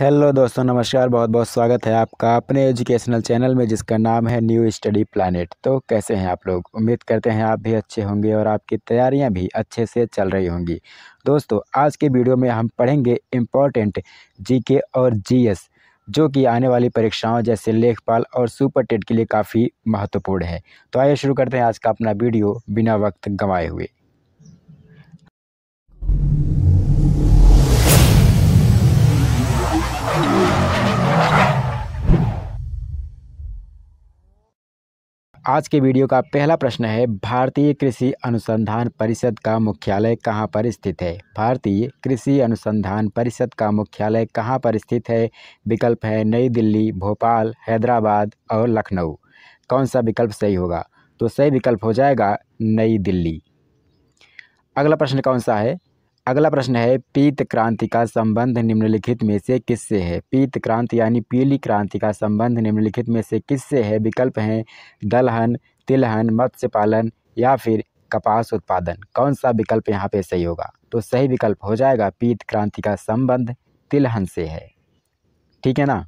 hello दोस्तों नमस्कार बहुत बहुत स्वागत है आपका अपने एजुकेशनल चैनल में जिसका नाम है न्यू स्टडी प्लानट तो कैसे हैं आप लोग उम्मीद करते हैं आप भी अच्छे होंगे और आपकी तैयारियां भी अच्छे से चल रही होंगी दोस्तों आज के वीडियो में हम पढ़ेंगे इम्पॉर्टेंट जीके और जीएस जो कि आने वाली परीक्षाओं जैसे लेखपाल और सुपर टेट के लिए काफ़ी महत्वपूर्ण है तो आइए शुरू करते हैं आज का अपना वीडियो बिना वक्त गंवाए हुए आज के वीडियो का पहला प्रश्न है भारतीय कृषि अनुसंधान परिषद का मुख्यालय कहाँ पर स्थित है भारतीय कृषि अनुसंधान परिषद का मुख्यालय कहाँ पर स्थित है विकल्प है नई दिल्ली भोपाल हैदराबाद और लखनऊ कौन सा विकल्प सही होगा तो सही विकल्प हो जाएगा नई दिल्ली अगला प्रश्न कौन सा है अगला प्रश्न है पीत क्रांति का संबंध निम्नलिखित में से किससे है पीत क्रांति यानी पीली क्रांति का संबंध निम्नलिखित में से किससे है विकल्प हैं दलहन तिलहन मत्स्य पालन या फिर कपास उत्पादन कौन सा विकल्प यहाँ पे सही होगा तो सही विकल्प हो जाएगा पीत क्रांति का संबंध तिलहन से है ठीक है ना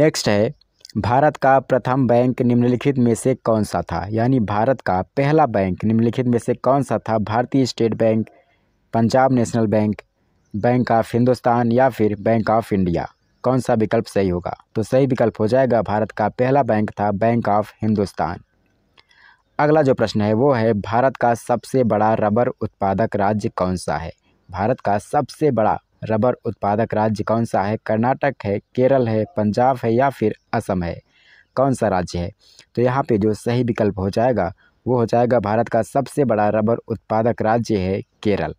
नेक्स्ट है भारत का प्रथम बैंक निम्नलिखित में से कौन सा था यानी भारत का पहला बैंक निम्नलिखित में से कौन सा था Bharatiya state bank Punjab national bank bank of Hindustan या फिर बैंक ऑफ इंडिया कौन सा विकल्प सही होगा तो सही विकल्प हो जाएगा भारत का पहला बैंक था बैंक ऑफ हिंदुस्तान अगला जो प्रश्न है वो है भारत का सबसे बड़ा रबर उत्पादक राज्य कौन सा है भारत का सबसे बड़ा रबर उत्पादक राज्य कौन सा है कर्नाटक है केरल है पंजाब है या फिर असम है कौन सा राज्य है तो यहाँ पे जो सही विकल्प हो जाएगा वो हो जाएगा भारत का सबसे बड़ा रबर उत्पादक राज्य है केरल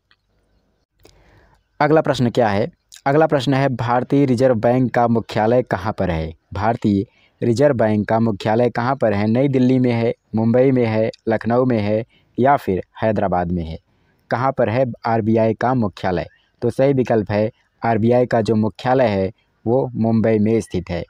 अगला प्रश्न क्या है अगला प्रश्न है भारतीय रिजर्व बैंक का मुख्यालय कहाँ पर है भारतीय रिजर्व बैंक का मुख्यालय कहाँ पर है नई दिल्ली में है मुंबई में है लखनऊ में है या फिर हैदराबाद में है कहाँ पर है आरबीआई का मुख्यालय तो सही विकल्प है आरबीआई का जो मुख्यालय है वो मुंबई में स्थित है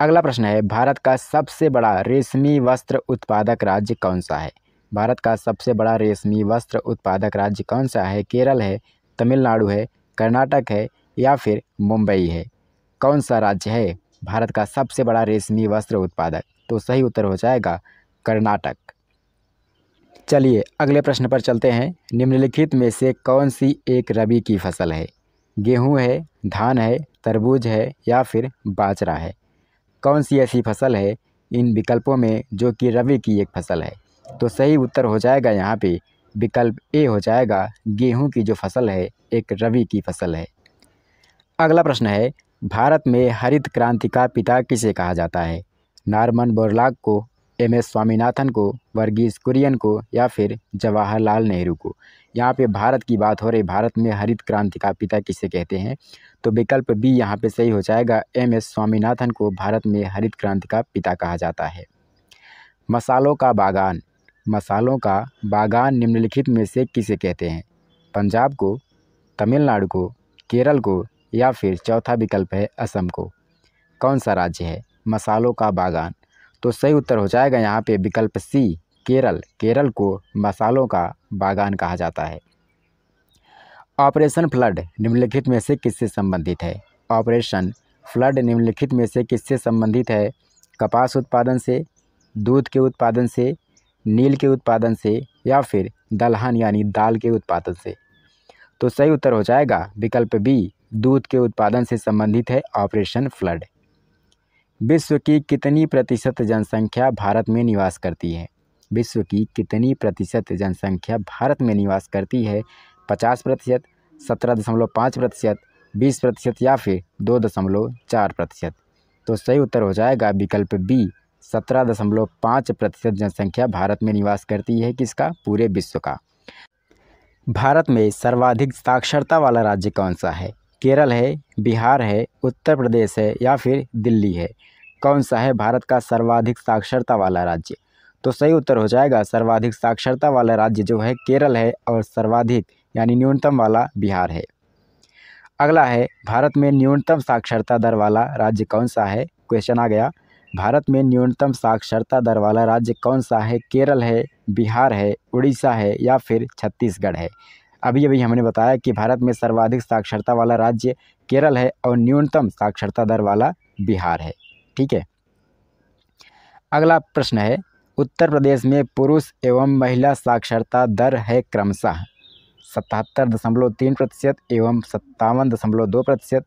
अगला प्रश्न है भारत का सबसे बड़ा रेशमी वस्त्र उत्पादक राज्य कौन सा है भारत का सबसे बड़ा रेशमी वस्त्र उत्पादक राज्य कौन सा है केरल है तमिलनाडु है कर्नाटक है या फिर मुंबई है कौन सा राज्य है भारत का सबसे बड़ा रेशमी वस्त्र उत्पादक तो सही उत्तर हो जाएगा कर्नाटक चलिए अगले प्रश्न पर चलते हैं निम्नलिखित में से कौन सी एक रबी की फसल है गेहूं है धान है तरबूज है या फिर बाजरा है कौन सी ऐसी फसल है इन विकल्पों में जो कि रबी की एक फसल है तो सही उत्तर हो जाएगा यहाँ पे विकल्प ए हो जाएगा गेहूं की जो फसल है एक रबी की फसल है अगला प्रश्न है भारत में हरित क्रांति का पिता किसे कहा जाता है नारमन बोरलाग को एम एस स्वामीनाथन को वर्गीज कुरियन को या फिर जवाहरलाल नेहरू को यहाँ पे भारत की बात हो रही भारत में हरित क्रांति का पिता किसे कहते हैं तो विकल्प बी यहाँ पे सही हो जाएगा एम एस स्वामीनाथन को भारत में हरित क्रांति का पिता कहा जाता है मसालों का बागान मसालों का बागान निम्नलिखित में से किसे कहते हैं पंजाब को तमिलनाडु को केरल को या फिर चौथा विकल्प है असम को कौन सा राज्य है मसालों का बागान तो सही उत्तर हो जाएगा यहाँ पे विकल्प सी केरल केरल को मसालों का बागान कहा जाता है ऑपरेशन फ्लड निम्नलिखित में से किससे संबंधित है ऑपरेशन फ्लड निम्नलिखित में से किससे संबंधित है कपास उत्पादन से दूध के उत्पादन से नील के उत्पादन से या फिर दलहन यानी दाल के उत्पादन से तो सही उत्तर हो जाएगा विकल्प बी दूध के उत्पादन से संबंधित है ऑपरेशन फ्लड विश्व की कितनी प्रतिशत जनसंख्या भारत में निवास करती है विश्व की कितनी प्रतिशत जनसंख्या भारत में निवास करती है पचास प्रतिशत सत्रह दशमलव पाँच प्रतिशत बीस प्रतिशत या फिर दो दशमलव चार प्रतिशत तो सही उत्तर हो जाएगा विकल्प बी सत्रह दशमलव पाँच प्रतिशत जनसंख्या भारत में निवास करती है किसका पूरे विश्व का भारत में सर्वाधिक साक्षरता वाला राज्य कौन सा है केरल है बिहार है उत्तर प्रदेश है या फिर दिल्ली है कौन सा है भारत का सर्वाधिक साक्षरता वाला राज्य तो सही उत्तर हो जाएगा सर्वाधिक साक्षरता वाला राज्य जो है केरल है और सर्वाधिक यानी न्यूनतम वाला बिहार है अगला है भारत में न्यूनतम साक्षरता दर वाला राज्य कौन सा है क्वेश्चन आ गया भारत में न्यूनतम साक्षरता दर वाला राज्य कौन सा है केरल है बिहार है उड़ीसा है या फिर छत्तीसगढ़ है अभी अभी हमने बताया कि भारत में सर्वाधिक साक्षरता वाला राज्य केरल है और न्यूनतम साक्षरता दर वाला बिहार है ठीक है अगला प्रश्न है उत्तर प्रदेश में पुरुष एवं महिला साक्षरता दर है क्रमशः सतहत्तर दशमलव तीन प्रतिशत एवं सत्तावन दशमलव दो प्रतिशत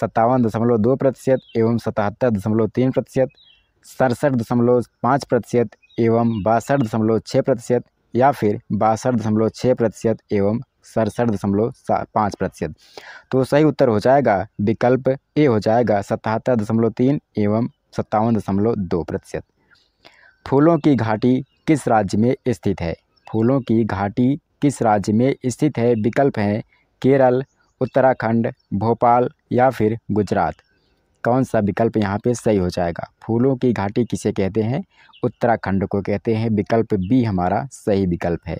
सत्तावन दशमलव दो प्रतिशत एवं सतहत्तर दशमलव तीन प्रतिशत सड़सठ दशमलव पाँच प्रतिशत एवं बासठ दशमलव छः प्रतिशत या फिर बासठ दशमलव छः प्रतिशत एवं सड़सठ दशमलव पाँच प्रतिशत तो सही उत्तर हो जाएगा विकल्प ए हो जाएगा सतहत्तर दशमलव तीन एवं सत्तावन दशमलव दो प्रतिशत फूलों की घाटी किस राज्य में स्थित है फूलों की घाटी किस राज्य में स्थित है विकल्प हैं केरल उत्तराखंड भोपाल या फिर गुजरात कौन सा विकल्प यहाँ पे सही हो जाएगा फूलों की घाटी किसे कहते हैं उत्तराखंड को कहते हैं विकल्प बी हमारा सही विकल्प है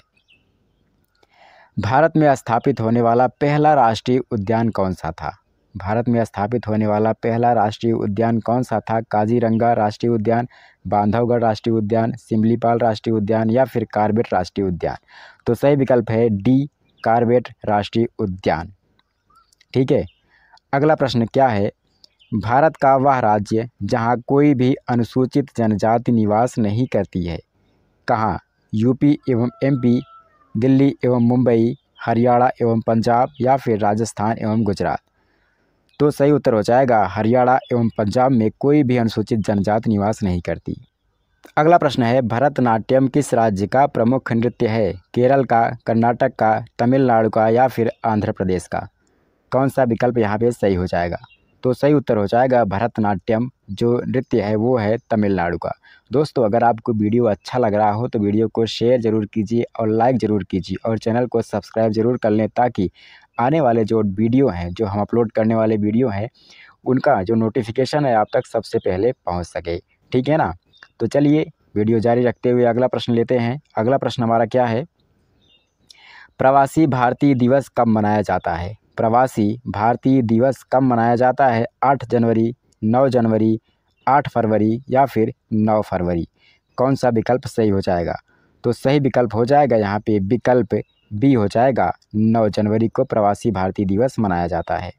भारत में स्थापित होने वाला पहला राष्ट्रीय उद्यान कौन सा था भारत में स्थापित होने वाला पहला राष्ट्रीय उद्यान कौन सा था काजीरंगा राष्ट्रीय उद्यान बांधवगढ़ राष्ट्रीय उद्यान सिमलीपाल राष्ट्रीय उद्यान या फिर कार्बेट राष्ट्रीय उद्यान तो सही विकल्प है डी कार्बेट राष्ट्रीय उद्यान ठीक है अगला प्रश्न क्या है भारत का वह राज्य जहां कोई भी अनुसूचित जनजाति निवास नहीं करती है कहाँ यूपी एवं एमपी, दिल्ली एवं मुंबई हरियाणा एवं पंजाब या फिर राजस्थान एवं गुजरात तो सही उत्तर हो जाएगा हरियाणा एवं पंजाब में कोई भी अनुसूचित जनजाति निवास नहीं करती अगला प्रश्न है भरतनाट्यम किस राज्य का प्रमुख नृत्य है केरल का कर्नाटक का तमिलनाडु का या फिर आंध्र प्रदेश का कौन सा विकल्प यहाँ पे सही हो जाएगा तो सही उत्तर हो जाएगा भरतनाट्यम जो नृत्य है वो है तमिलनाडु का दोस्तों अगर आपको वीडियो अच्छा लग रहा हो तो वीडियो को शेयर ज़रूर कीजिए और लाइक ज़रूर कीजिए और चैनल को सब्सक्राइब ज़रूर कर लें ताकि आने वाले जो वीडियो हैं जो हम अपलोड करने वाले वीडियो हैं उनका जो नोटिफिकेशन है आप तक सबसे पहले पहुँच सके ठीक है ना तो चलिए वीडियो जारी रखते हुए अगला प्रश्न लेते हैं अगला प्रश्न हमारा क्या है प्रवासी भारतीय दिवस कब मनाया जाता है प्रवासी भारतीय दिवस कब मनाया जाता है आठ जनवरी नौ जनवरी आठ फरवरी या फिर नौ फरवरी कौन सा विकल्प सही हो जाएगा तो सही विकल्प हो जाएगा यहाँ पे विकल्प बी हो जाएगा नौ जनवरी को प्रवासी भारतीय दिवस मनाया जाता है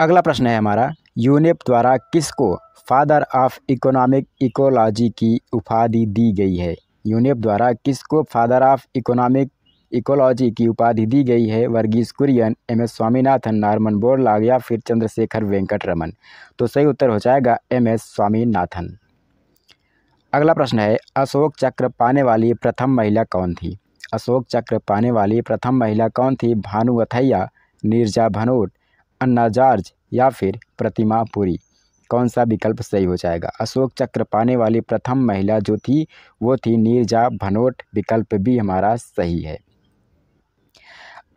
अगला प्रश्न है हमारा यूनेप द्वारा किसको फादर ऑफ इकोनॉमिक इकोलॉजी की उपाधि दी गई है यूनेप द्वारा किसको फादर ऑफ इकोनॉमिक इकोलॉजी की उपाधि दी गई है Verghese Kurien M S Swaminathan Norman Borlaug या फिर चंद्रशेखर वेंकट रमन तो सही उत्तर हो जाएगा एम एस स्वामीनाथन अगला प्रश्न है अशोक चक्र पाने वाली प्रथम महिला कौन थी अशोक चक्र पाने वाली प्रथम महिला कौन थी अथैया नीरजा भनोट अन्ना जॉर्ज या फिर प्रतिमा पुरी कौन सा विकल्प सही हो जाएगा अशोक चक्र पाने वाली प्रथम महिला जो थी वो थी नीरजा भनोट विकल्प भी हमारा सही है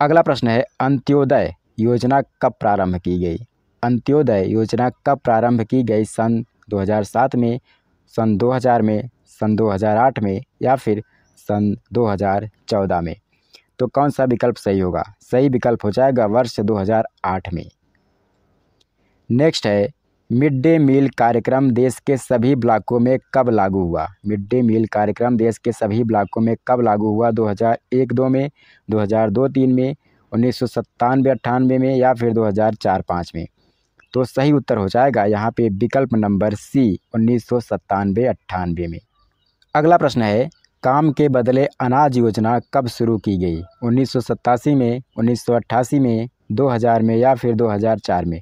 अगला प्रश्न है अंत्योदय योजना कब प्रारंभ की गई अंत्योदय योजना कब प्रारंभ की गई सन 2007 में सन 2000 में सन 2008 में या फिर सन 2014 में तो कौन सा विकल्प सही होगा सही विकल्प हो जाएगा वर्ष 2008 में नेक्स्ट है मिड डे मील कार्यक्रम देश के सभी ब्लॉकों में कब लागू हुआ मिड डे मील कार्यक्रम देश के सभी ब्लॉकों में कब लागू हुआ 2001 दो में 2002 तीन में उन्नीस सौ सत्तानवे अट्ठानवे में या फिर 2004 पाँच में तो सही उत्तर हो जाएगा यहाँ पे विकल्प नंबर सी उन्नीस सौ सत्तानवे अट्ठानवे में अगला प्रश्न है काम के बदले अनाज योजना कब शुरू की गई उन्नीस में उन्नीस में हज़ार में या फिर चार में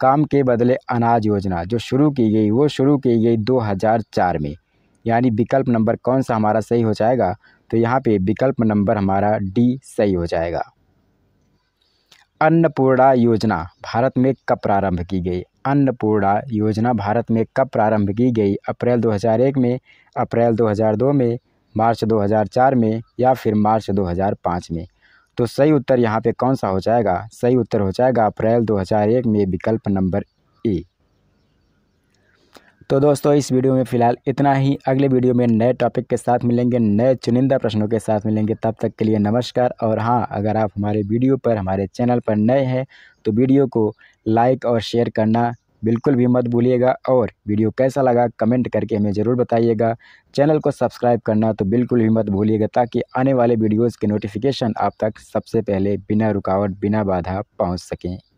काम के बदले अनाज योजना जो शुरू की गई वो शुरू की गई 2004 में यानी विकल्प नंबर कौन सा हमारा सही हो जाएगा तो यहाँ पे विकल्प नंबर हमारा डी सही हो जाएगा अन्नपूर्णा योजना भारत में कब प्रारंभ की गई अन्नपूर्णा योजना भारत में कब प्रारंभ की गई अप्रैल 2001 में अप्रैल 2002 में मार्च 2004 में या फिर मार्च 2005 में तो सही उत्तर यहाँ पे कौन सा हो जाएगा सही उत्तर हो जाएगा अप्रैल 2001 में विकल्प नंबर ए तो दोस्तों इस वीडियो में फ़िलहाल इतना ही अगले वीडियो में नए टॉपिक के साथ मिलेंगे नए चुनिंदा प्रश्नों के साथ मिलेंगे तब तक के लिए नमस्कार और हाँ अगर आप हमारे वीडियो पर हमारे चैनल पर नए हैं तो वीडियो को लाइक और शेयर करना बिल्कुल भी मत भूलिएगा और वीडियो कैसा लगा कमेंट करके हमें ज़रूर बताइएगा चैनल को सब्सक्राइब करना तो बिल्कुल भी मत भूलिएगा ताकि आने वाले वीडियोज़ के नोटिफिकेशन आप तक सबसे पहले बिना रुकावट बिना बाधा पहुँच सकें